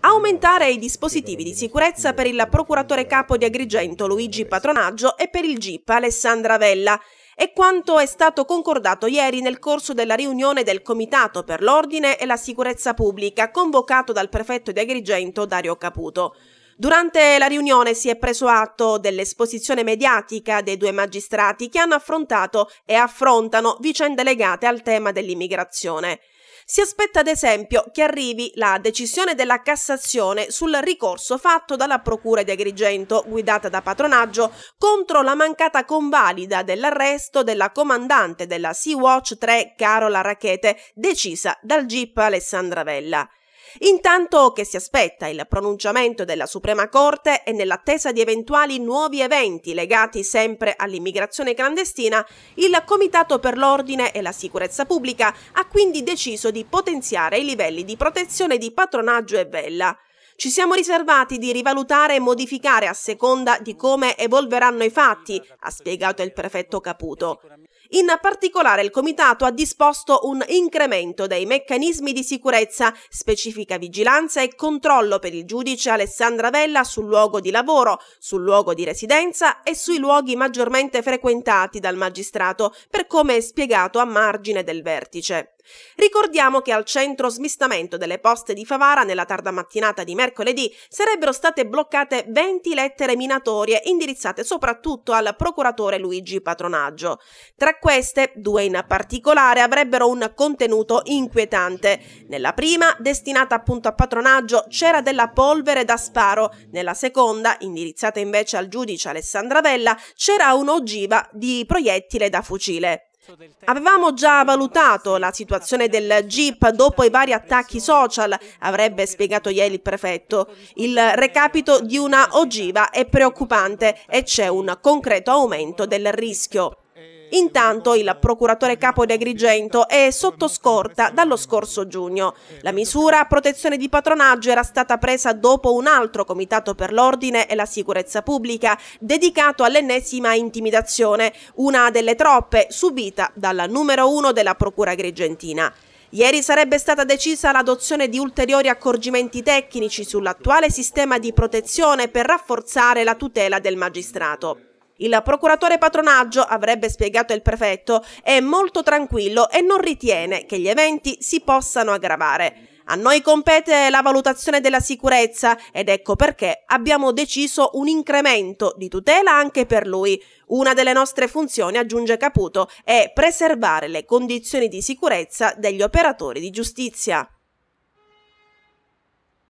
Aumentare i dispositivi di sicurezza per il procuratore capo di Agrigento Luigi Patronaggio e per il GIP Alessandra Vella è quanto è stato concordato ieri nel corso della riunione del Comitato per l'Ordine e la Sicurezza Pubblica convocato dal prefetto di Agrigento Dario Caputo. Durante la riunione si è preso atto dell'esposizione mediatica dei due magistrati che hanno affrontato e affrontano vicende legate al tema dell'immigrazione. Si aspetta ad esempio che arrivi la decisione della Cassazione sul ricorso fatto dalla Procura di Agrigento, guidata da patronaggio, contro la mancata convalida dell'arresto della comandante della Sea-Watch 3 Carola Rachete, decisa dal GIP Alessandra Vella. Intanto che si aspetta il pronunciamento della Suprema Corte e nell'attesa di eventuali nuovi eventi legati sempre all'immigrazione clandestina, il Comitato per l'Ordine e la Sicurezza Pubblica ha quindi deciso di potenziare i livelli di protezione di patronaggio e vella. Ci siamo riservati di rivalutare e modificare a seconda di come evolveranno i fatti, ha spiegato il prefetto Caputo. In particolare il Comitato ha disposto un incremento dei meccanismi di sicurezza, specifica vigilanza e controllo per il giudice Alessandra Vella sul luogo di lavoro, sul luogo di residenza e sui luoghi maggiormente frequentati dal magistrato, per come è spiegato a margine del vertice. Ricordiamo che al centro smistamento delle poste di Favara nella tarda mattinata di mercoledì sarebbero state bloccate 20 lettere minatorie indirizzate soprattutto al procuratore Luigi Patronaggio. Tra queste, due in particolare avrebbero un contenuto inquietante. Nella prima, destinata appunto a patronaggio, c'era della polvere da sparo, nella seconda, indirizzata invece al giudice Alessandra Vella, c'era un'ogiva di proiettile da fucile. Avevamo già valutato la situazione del GIP dopo i vari attacchi social, avrebbe spiegato ieri il prefetto. Il recapito di una ogiva è preoccupante e c'è un concreto aumento del rischio. Intanto il procuratore capo di Agrigento è sotto scorta dallo scorso giugno. La misura a protezione di patronaggio era stata presa dopo un altro comitato per l'ordine e la sicurezza pubblica dedicato all'ennesima intimidazione, una delle troppe subita dalla numero uno della procura agrigentina. Ieri sarebbe stata decisa l'adozione di ulteriori accorgimenti tecnici sull'attuale sistema di protezione per rafforzare la tutela del magistrato. Il procuratore patronaggio, avrebbe spiegato il prefetto, è molto tranquillo e non ritiene che gli eventi si possano aggravare. A noi compete la valutazione della sicurezza ed ecco perché abbiamo deciso un incremento di tutela anche per lui. Una delle nostre funzioni, aggiunge Caputo, è preservare le condizioni di sicurezza degli operatori di giustizia.